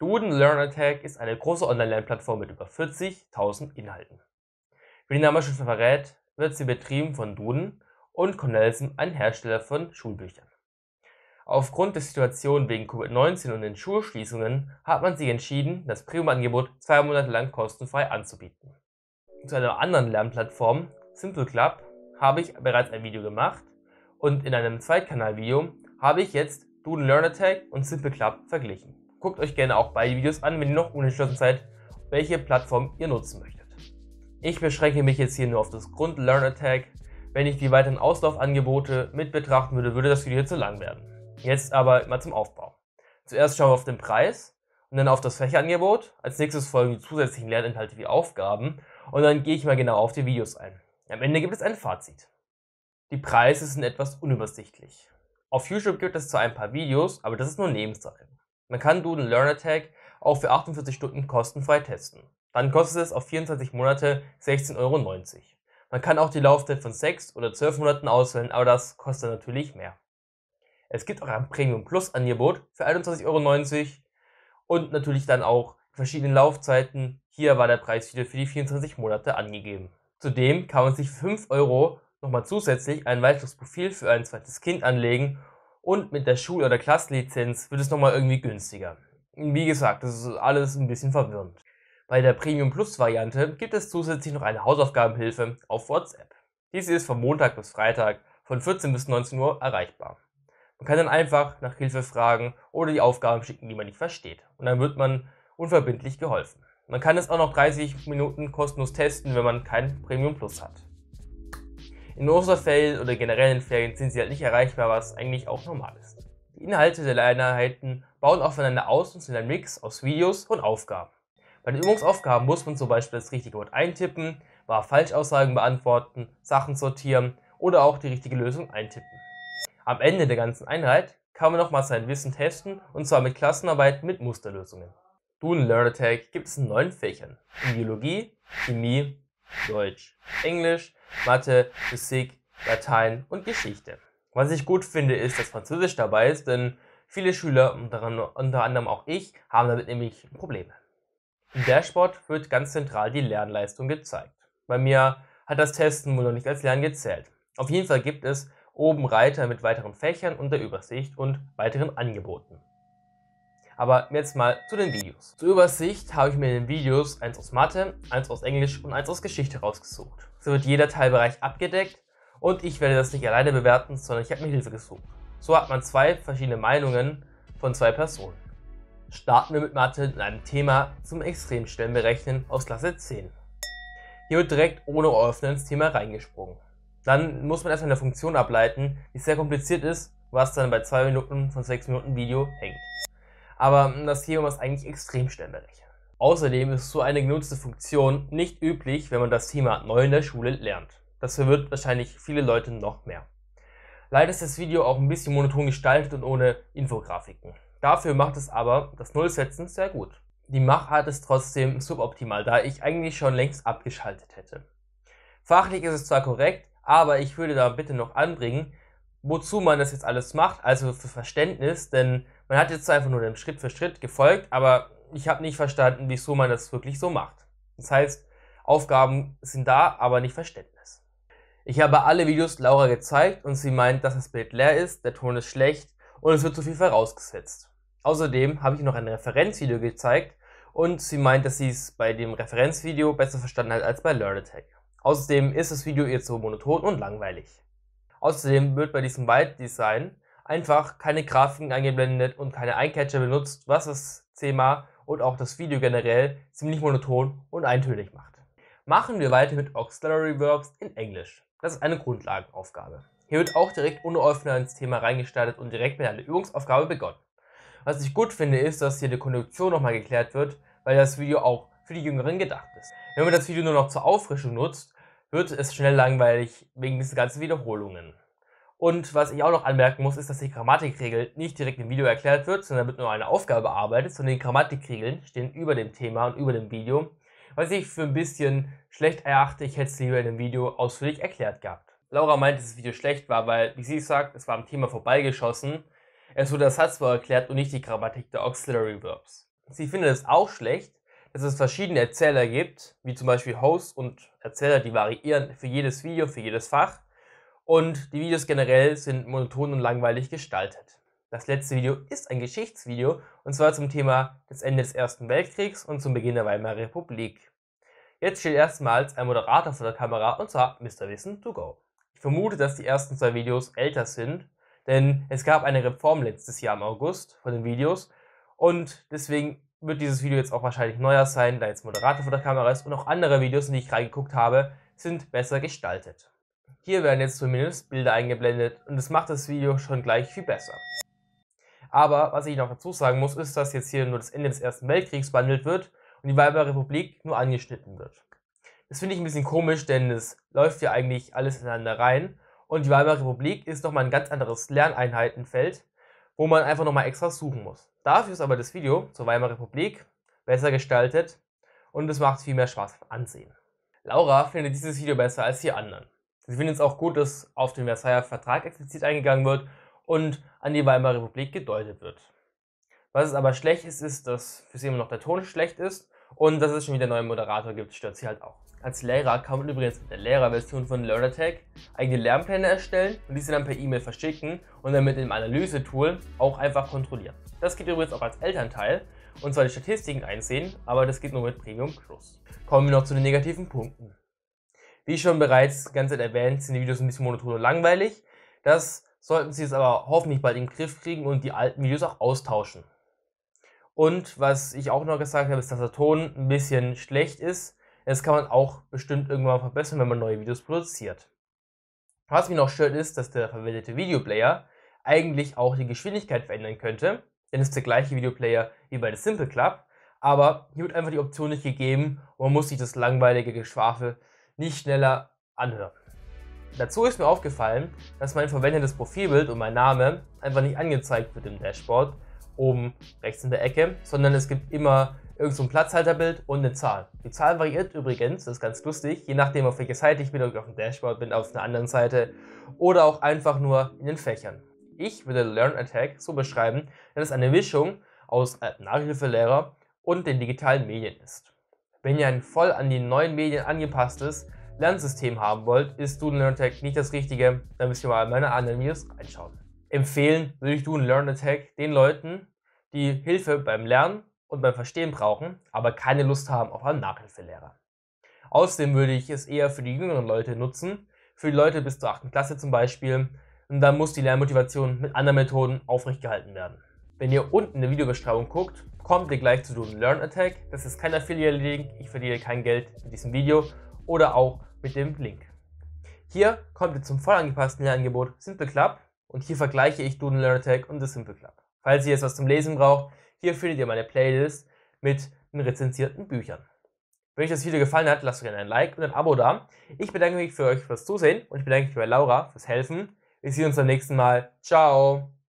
Duden Learn Attack ist eine große Online-Lernplattform mit über 40.000 Inhalten. Wie die Name schon verrät, wird sie betrieben von Duden und Cornelsen, ein Hersteller von Schulbüchern. Aufgrund der Situation wegen Covid-19 und den Schulschließungen hat man sich entschieden, das Premium-Angebot zwei Monate lang kostenfrei anzubieten. Zu einer anderen Lernplattform, Simple Club, habe ich bereits ein Video gemacht und in einem Zweitkanal-Video habe ich jetzt Duden Learn Attack und Simple Club verglichen. Guckt euch gerne auch beide Videos an, wenn ihr noch unentschlossen seid, welche Plattform ihr nutzen möchtet. Ich beschränke mich jetzt hier nur auf das Grund-Learn-Attack. Wenn ich die weiteren Auslaufangebote mit betrachten würde, würde das Video hier zu lang werden. Jetzt aber mal zum Aufbau. Zuerst schauen wir auf den Preis und dann auf das Fächerangebot. Als nächstes folgen die zusätzlichen Lerninhalte wie Aufgaben und dann gehe ich mal genau auf die Videos ein. Am Ende gibt es ein Fazit. Die Preise sind etwas unübersichtlich. Auf YouTube gibt es zwar ein paar Videos, aber das ist nur Nebensache. Man kann Duden Learn Attack auch für 48 Stunden kostenfrei testen. Dann kostet es auf 24 Monate 16,90 Euro. Man kann auch die Laufzeit von 6 oder 12 Monaten auswählen, aber das kostet natürlich mehr. Es gibt auch ein Premium Plus Angebot für 21,90 Euro und natürlich dann auch verschiedene Laufzeiten. Hier war der Preis wieder für die 24 Monate angegeben. Zudem kann man sich für 5 Euro nochmal zusätzlich ein weiteres Profil für ein zweites Kind anlegen und mit der Schul- oder Klassenlizenz wird es nochmal irgendwie günstiger. Wie gesagt, das ist alles ein bisschen verwirrend. Bei der Premium Plus Variante gibt es zusätzlich noch eine Hausaufgabenhilfe auf WhatsApp. Diese ist von Montag bis Freitag von 14 bis 19 Uhr erreichbar. Man kann dann einfach nach Hilfe fragen oder die Aufgaben schicken, die man nicht versteht. Und dann wird man unverbindlich geholfen. Man kann es auch noch 30 Minuten kostenlos testen, wenn man kein Premium Plus hat. In Osterferien oder generellen Ferien sind sie halt nicht erreichbar, was eigentlich auch normal ist. Die Inhalte der Lerneinheiten bauen aufeinander aus und sind ein Mix aus Videos und Aufgaben. Bei den Übungsaufgaben muss man zum Beispiel das richtige Wort eintippen, wahr Falschaussagen beantworten, Sachen sortieren oder auch die richtige Lösung eintippen. Am Ende der ganzen Einheit kann man nochmal sein Wissen testen und zwar mit Klassenarbeit mit Musterlösungen. Duden Learn Attack gibt es in neun Fächern. In Biologie, Chemie, Deutsch, Englisch, Mathe, Physik, Latein und Geschichte. Was ich gut finde, ist, dass Französisch dabei ist, denn viele Schüler, unter anderem auch ich, haben damit nämlich Probleme. Im Dashboard wird ganz zentral die Lernleistung gezeigt. Bei mir hat das Testen wohl noch nicht als Lernen gezählt. Auf jeden Fall gibt es oben Reiter mit weiteren Fächern und der Übersicht und weiteren Angeboten. Aber jetzt mal zu den Videos. Zur Übersicht habe ich mir in den Videos eins aus Mathe, eins aus Englisch und eins aus Geschichte rausgesucht. So wird jeder Teilbereich abgedeckt und ich werde das nicht alleine bewerten, sondern ich habe mir Hilfe gesucht. So hat man zwei verschiedene Meinungen von zwei Personen. Starten wir mit Mathe in einem Thema zum Extremstellenberechnen aus Klasse 10. Hier wird direkt ohne Öffnen ins Thema reingesprungen. Dann muss man erstmal eine Funktion ableiten, die sehr kompliziert ist, was dann bei 2 Minuten von 6 Minuten Video hängt aber hm, das Helium ist eigentlich extrem ständig. Außerdem ist so eine genutzte Funktion nicht üblich, wenn man das Thema neu in der Schule lernt. Das verwirrt wahrscheinlich viele Leute noch mehr. Leider ist das Video auch ein bisschen monoton gestaltet und ohne Infografiken. Dafür macht es aber das Nullsetzen sehr gut. Die Machart ist trotzdem suboptimal, da ich eigentlich schon längst abgeschaltet hätte. Fachlich ist es zwar korrekt, aber ich würde da bitte noch anbringen, wozu man das jetzt alles macht, also für Verständnis, denn man hat jetzt einfach nur dem Schritt für Schritt gefolgt, aber ich habe nicht verstanden, wieso man das wirklich so macht. Das heißt, Aufgaben sind da, aber nicht Verständnis. Ich habe alle Videos Laura gezeigt und sie meint, dass das Bild leer ist, der Ton ist schlecht und es wird zu viel vorausgesetzt. Außerdem habe ich noch ein Referenzvideo gezeigt und sie meint, dass sie es bei dem Referenzvideo besser verstanden hat als bei LearnAttack. Außerdem ist das Video ihr zu monoton und langweilig. Außerdem wird bei diesem Byte Design einfach keine Grafiken eingeblendet und keine Eyecatcher benutzt, was das Thema und auch das Video generell ziemlich monoton und eintönig macht. Machen wir weiter mit Auxiliary Verbs in Englisch. Das ist eine Grundlagenaufgabe. Hier wird auch direkt ohne Öffner ins Thema reingestartet und direkt mit einer Übungsaufgabe begonnen. Was ich gut finde, ist, dass hier die Konjunktion nochmal geklärt wird, weil das Video auch für die Jüngeren gedacht ist. Wenn man das Video nur noch zur Auffrischung nutzt, wird es schnell langweilig wegen diesen ganzen Wiederholungen. Und was ich auch noch anmerken muss, ist, dass die Grammatikregel nicht direkt im Video erklärt wird, sondern wird nur eine Aufgabe bearbeitet, sondern die Grammatikregeln stehen über dem Thema und über dem Video, was ich für ein bisschen schlecht erachte. Ich hätte es lieber in dem Video ausführlich erklärt gehabt. Laura meint, dass das Video schlecht war, weil, wie sie sagt, es war am Thema vorbeigeschossen. Es wurde das Satz erklärt und nicht die Grammatik der Auxiliary Verbs. Sie findet es auch schlecht, dass es verschiedene Erzähler gibt, wie zum Beispiel Hosts und Erzähler, die variieren für jedes Video, für jedes Fach. Und die Videos generell sind monoton und langweilig gestaltet. Das letzte Video ist ein Geschichtsvideo und zwar zum Thema des Ende des Ersten Weltkriegs und zum Beginn der Weimarer Republik. Jetzt steht erstmals ein Moderator vor der Kamera und zwar Mr. Wissen to go. Ich vermute, dass die ersten zwei Videos älter sind, denn es gab eine Reform letztes Jahr im August von den Videos und deswegen wird dieses Video jetzt auch wahrscheinlich neuer sein, da jetzt Moderator vor der Kamera ist und auch andere Videos, in die ich reingeguckt habe, sind besser gestaltet. Hier werden jetzt zumindest Bilder eingeblendet und das macht das Video schon gleich viel besser. Aber was ich noch dazu sagen muss, ist, dass jetzt hier nur das Ende des Ersten Weltkriegs behandelt wird und die Weimarer Republik nur angeschnitten wird. Das finde ich ein bisschen komisch, denn es läuft ja eigentlich alles ineinander rein und die Weimarer Republik ist nochmal ein ganz anderes Lerneinheitenfeld, wo man einfach nochmal extra suchen muss. Dafür ist aber das Video zur Weimarer Republik besser gestaltet und es macht viel mehr Spaß ansehen. Laura findet dieses Video besser als die anderen. Sie findet es auch gut, dass auf den Versailler Vertrag explizit eingegangen wird und an die Weimarer Republik gedeutet wird. Was es aber schlecht ist, ist, dass für sie immer noch der Ton schlecht ist und dass es schon wieder einen neuen Moderator gibt, stört sie halt auch. Als Lehrer kann man übrigens mit der Lehrerversion von LearnAttack eigene Lernpläne erstellen und diese dann per E-Mail verschicken und dann mit dem Analyse-Tool auch einfach kontrollieren. Das geht übrigens auch als Elternteil und zwar die Statistiken einsehen, aber das geht nur mit Premium Plus. Kommen wir noch zu den negativen Punkten. Wie schon bereits die ganze Zeit erwähnt, sind die Videos ein bisschen monoton und langweilig. Das sollten Sie jetzt aber hoffentlich bald im Griff kriegen und die alten Videos auch austauschen. Und was ich auch noch gesagt habe, ist, dass der Ton ein bisschen schlecht ist das kann man auch bestimmt irgendwann verbessern, wenn man neue Videos produziert. Was mich noch stört ist, dass der verwendete Videoplayer eigentlich auch die Geschwindigkeit verändern könnte, denn es ist der gleiche Videoplayer wie bei der Simple Club, aber hier wird einfach die Option nicht gegeben und man muss sich das langweilige Geschwafel nicht schneller anhören. Dazu ist mir aufgefallen, dass mein verwendetes Profilbild und mein Name einfach nicht angezeigt wird im Dashboard oben rechts in der Ecke, sondern es gibt immer irgend so ein Platzhalterbild und eine Zahl. Die Zahl variiert übrigens, das ist ganz lustig, je nachdem auf welcher Seite ich bin, ob ich auf dem Dashboard bin, auf einer anderen Seite oder auch einfach nur in den Fächern. Ich würde Learn Attack so beschreiben, dass es eine Mischung aus äh, Nachhilfelehrer und den digitalen Medien ist. Wenn ihr ein voll an die neuen Medien angepasstes Lernsystem haben wollt, ist Duden Learn Attack nicht das Richtige. Da müsst ihr mal in meine anderen Videos reinschauen. Empfehlen würde ich Duden Learn Attack den Leuten, die Hilfe beim Lernen und beim Verstehen brauchen, aber keine Lust haben auf einen Nachhilfelehrer. Außerdem würde ich es eher für die jüngeren Leute nutzen, für die Leute bis zur 8. Klasse zum Beispiel, und dann muss die Lernmotivation mit anderen Methoden aufrechtgehalten werden. Wenn ihr unten in der Videobeschreibung guckt, kommt ihr gleich zu dem Learn Attack. Das ist kein Affiliate-Link, ich verdiene kein Geld mit diesem Video oder auch mit dem Link. Hier kommt ihr zum voll angepassten Lernangebot Simple Club und hier vergleiche ich Duden Learn Attack und das Simple Club. Falls ihr jetzt was zum Lesen braucht, hier findet ihr meine Playlist mit den rezensierten Büchern. Wenn euch das Video gefallen hat, lasst gerne ein Like und ein Abo da. Ich bedanke mich für euch fürs Zusehen und ich bedanke mich bei Laura fürs Helfen. Wir sehen uns beim nächsten Mal. Ciao!